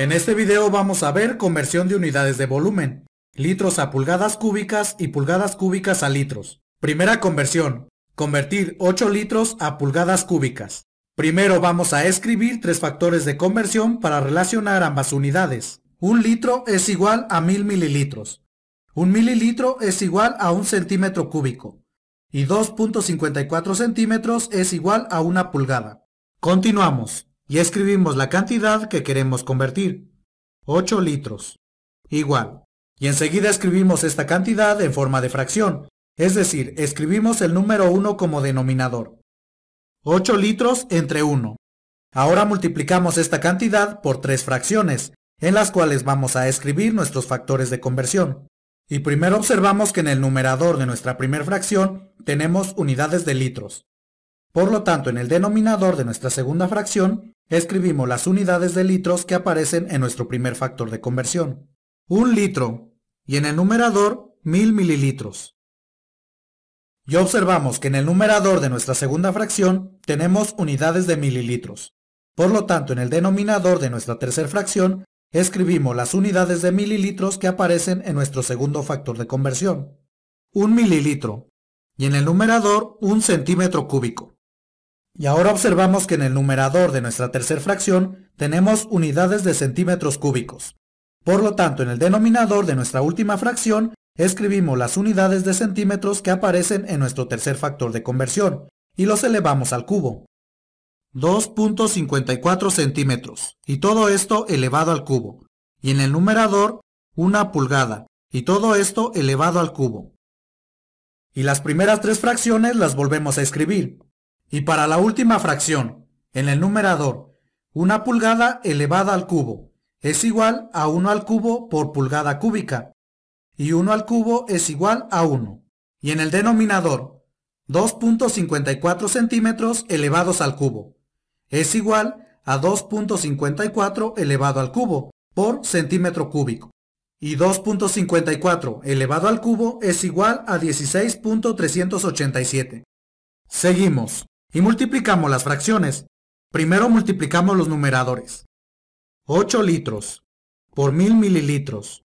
En este video vamos a ver conversión de unidades de volumen, litros a pulgadas cúbicas y pulgadas cúbicas a litros. Primera conversión, convertir 8 litros a pulgadas cúbicas. Primero vamos a escribir tres factores de conversión para relacionar ambas unidades. Un litro es igual a 1000 mililitros. Un mililitro es igual a un centímetro cúbico. Y 2.54 centímetros es igual a una pulgada. Continuamos y escribimos la cantidad que queremos convertir, 8 litros, igual. Y enseguida escribimos esta cantidad en forma de fracción, es decir, escribimos el número 1 como denominador. 8 litros entre 1. Ahora multiplicamos esta cantidad por tres fracciones, en las cuales vamos a escribir nuestros factores de conversión. Y primero observamos que en el numerador de nuestra primera fracción tenemos unidades de litros. Por lo tanto, en el denominador de nuestra segunda fracción escribimos las unidades de litros que aparecen en nuestro primer factor de conversión. Un litro y en el numerador mil mililitros. Ya observamos que en el numerador de nuestra segunda fracción tenemos unidades de mililitros. Por lo tanto, en el denominador de nuestra tercera fracción escribimos las unidades de mililitros que aparecen en nuestro segundo factor de conversión. Un mililitro y en el numerador un centímetro cúbico. Y ahora observamos que en el numerador de nuestra tercer fracción tenemos unidades de centímetros cúbicos. Por lo tanto, en el denominador de nuestra última fracción escribimos las unidades de centímetros que aparecen en nuestro tercer factor de conversión y los elevamos al cubo. 2.54 centímetros y todo esto elevado al cubo. Y en el numerador, una pulgada y todo esto elevado al cubo. Y las primeras tres fracciones las volvemos a escribir, y para la última fracción, en el numerador, una pulgada elevada al cubo es igual a 1 al cubo por pulgada cúbica, y 1 al cubo es igual a 1. Y en el denominador, 2.54 centímetros elevados al cubo es igual a 2.54 elevado al cubo por centímetro cúbico. Y 2.54 elevado al cubo es igual a 16.387. Seguimos y multiplicamos las fracciones. Primero multiplicamos los numeradores. 8 litros por 1000 mililitros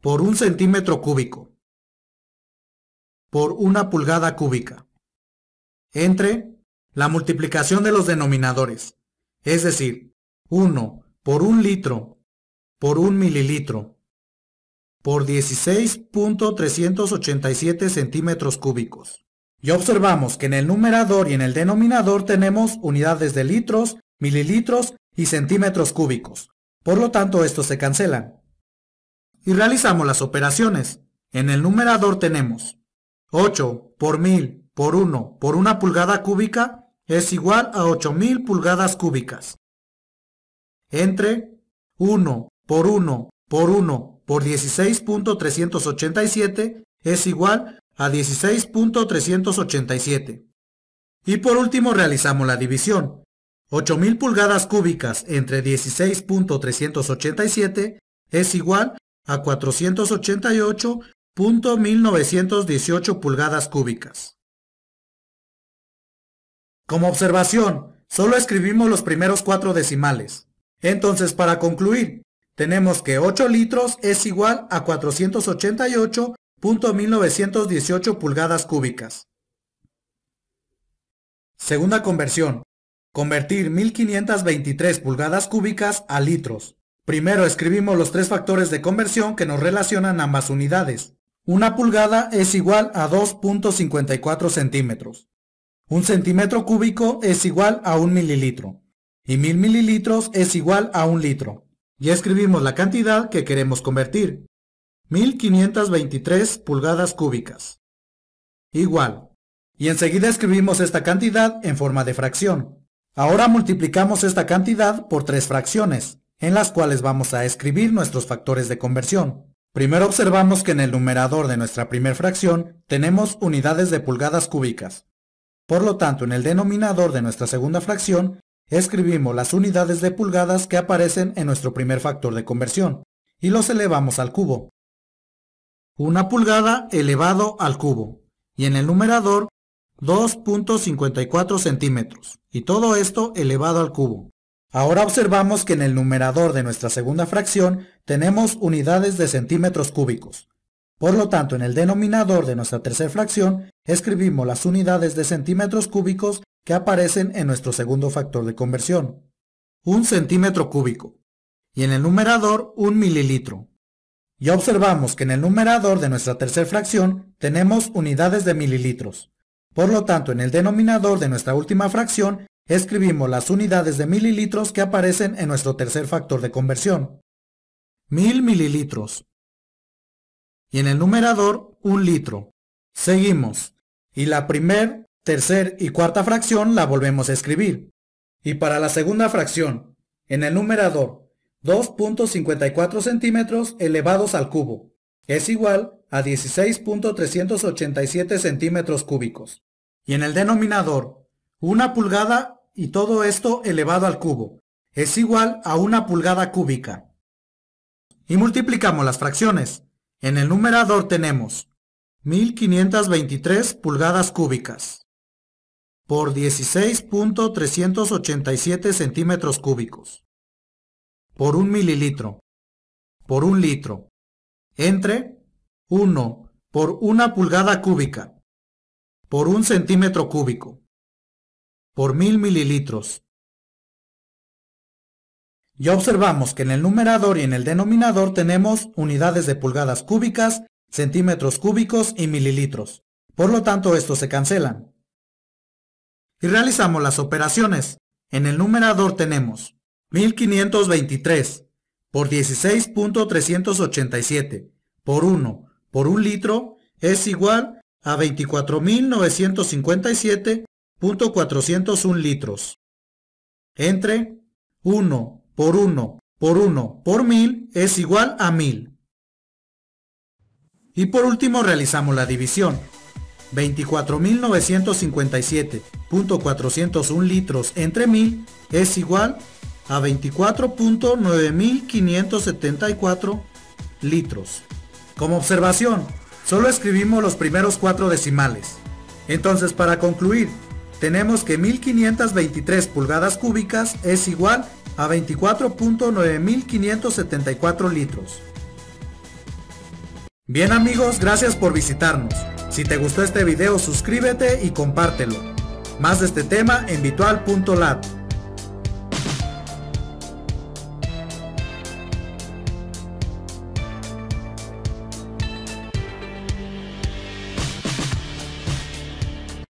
por un centímetro cúbico por una pulgada cúbica entre la multiplicación de los denominadores, es decir, 1 por 1 litro por 1 mililitro por 16.387 centímetros cúbicos y observamos que en el numerador y en el denominador tenemos unidades de litros, mililitros y centímetros cúbicos. Por lo tanto, estos se cancelan. Y realizamos las operaciones. En el numerador tenemos 8 por 1000 por 1 por una pulgada cúbica es igual a 8000 pulgadas cúbicas. Entre 1 por 1 por 1 por 16.387 es igual a 16.387. Y por último realizamos la división. 8.000 pulgadas cúbicas entre 16.387 es igual a 488.1918 pulgadas cúbicas. Como observación, solo escribimos los primeros cuatro decimales. Entonces, para concluir, tenemos que 8 litros es igual a 488 .1918 pulgadas cúbicas. Segunda conversión. Convertir 1523 pulgadas cúbicas a litros. Primero escribimos los tres factores de conversión que nos relacionan ambas unidades. Una pulgada es igual a 2.54 centímetros. Un centímetro cúbico es igual a un mililitro. Y mil mililitros es igual a un litro. Ya escribimos la cantidad que queremos convertir. 1523 pulgadas cúbicas. Igual. Y enseguida escribimos esta cantidad en forma de fracción. Ahora multiplicamos esta cantidad por tres fracciones, en las cuales vamos a escribir nuestros factores de conversión. Primero observamos que en el numerador de nuestra primera fracción tenemos unidades de pulgadas cúbicas. Por lo tanto, en el denominador de nuestra segunda fracción escribimos las unidades de pulgadas que aparecen en nuestro primer factor de conversión y los elevamos al cubo una pulgada elevado al cubo y en el numerador 2.54 centímetros y todo esto elevado al cubo. Ahora observamos que en el numerador de nuestra segunda fracción tenemos unidades de centímetros cúbicos. Por lo tanto, en el denominador de nuestra tercera fracción escribimos las unidades de centímetros cúbicos que aparecen en nuestro segundo factor de conversión. Un centímetro cúbico. Y en el numerador, un mililitro. Ya observamos que en el numerador de nuestra tercera fracción tenemos unidades de mililitros. Por lo tanto, en el denominador de nuestra última fracción escribimos las unidades de mililitros que aparecen en nuestro tercer factor de conversión. Mil mililitros. Y en el numerador, un litro. Seguimos. Y la primer, tercer y cuarta fracción la volvemos a escribir. Y para la segunda fracción, en el numerador 2.54 centímetros elevados al cubo, es igual a 16.387 centímetros cúbicos. Y en el denominador, una pulgada y todo esto elevado al cubo, es igual a una pulgada cúbica. Y multiplicamos las fracciones. En el numerador tenemos 1523 pulgadas cúbicas por 16.387 centímetros cúbicos por un mililitro por un litro entre 1 por una pulgada cúbica por un centímetro cúbico por mil mililitros. Ya observamos que en el numerador y en el denominador tenemos unidades de pulgadas cúbicas, centímetros cúbicos y mililitros. Por lo tanto, estos se cancelan. Y realizamos las operaciones. En el numerador tenemos 1523 por 16.387 por 1 por 1 litro es igual a 24.957.401 litros. Entre 1 por 1 por 1 por 1000 es igual a 1000. Y por último realizamos la división. 24.957.401 litros entre 1000 es igual a a 24.9574 litros. Como observación, solo escribimos los primeros cuatro decimales. Entonces, para concluir, tenemos que 1523 pulgadas cúbicas es igual a 24.9574 litros. Bien amigos, gracias por visitarnos. Si te gustó este video suscríbete y compártelo. Más de este tema en virtual.lat.